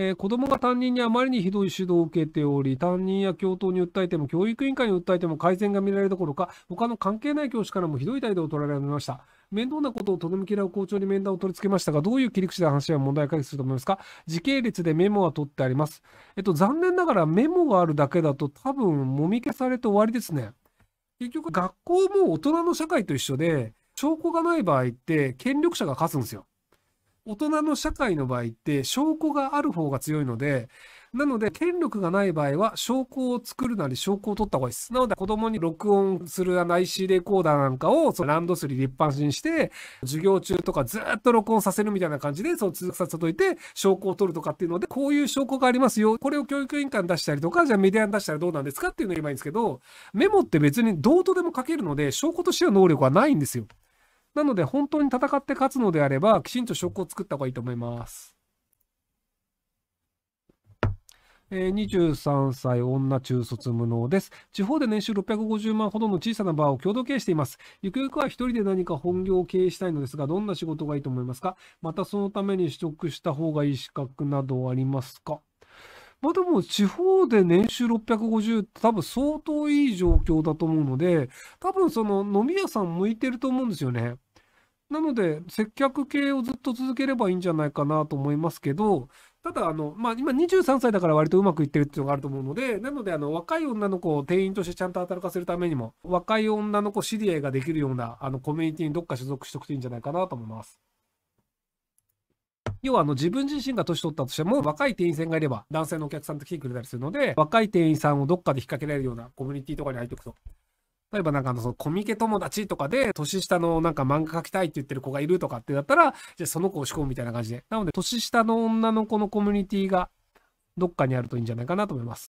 えー、子どもが担任にあまりにひどい指導を受けており、担任や教頭に訴えても、教育委員会に訴えても改善が見られるどころか、他の関係ない教師からもひどい態度を取られました。面倒なことをとどめきらう校長に面談を取り付けましたが、どういう切り口で話は問題解決すると思いますか時系列でメモは取ってあります。えっと、残念ながらメモがあるだけだと多分もみ消されて終わりですね。結局、学校も大人の社会と一緒で、証拠がない場合って、権力者が勝つんですよ。大人の社会の場合って証拠がある方が強いので、なので、権力がない場合は、証拠を作るなり、証拠を取った方がいいです。なので、子供に録音する IC レコーダーなんかを、そのランドスリー立派にして、授業中とかずっと録音させるみたいな感じで、その続くさせといて、証拠を取るとかっていうので、こういう証拠がありますよ。これを教育委員会に出したりとか、じゃあメディアに出したらどうなんですかっていうのを言えばいいんですけど、メモって別にどうとでも書けるので、証拠としては能力はないんですよ。なので、本当に戦って勝つのであれば、きちんと証拠を作った方がいいと思います。えー、23歳女中卒無能です。地方で年収650万ほどの小さなバーを共同経営しています。ゆくゆくは一人で何か本業を経営したいのですが、どんな仕事がいいと思いますかまたそのために取得した方がいい資格などありますかまあでも地方で年収650って多分相当いい状況だと思うので、多分その飲み屋さん向いてると思うんですよね。なので、接客系をずっと続ければいいんじゃないかなと思いますけど、ただ、あの、まあ、今23歳だから割とうまくいってるっていうのがあると思うので、なので、あの、若い女の子を店員としてちゃんと働かせるためにも、若い女の子知り合いができるような、あの、コミュニティにどっか所属しておくといいんじゃないかなと思います。要はあの自分自身が年取ったとしても若い店員さんがいれば男性のお客さんと来てくれたりするので若い店員さんをどっかで引っ掛けられるようなコミュニティとかに入っておくと例えばなんかあのそのコミケ友達とかで年下のなんか漫画描きたいって言ってる子がいるとかってだったら、じゃあその子を仕込むみたいな感じで。なので年下の女の子のコミュニティがどっかにあるといいんじゃないかなと思います。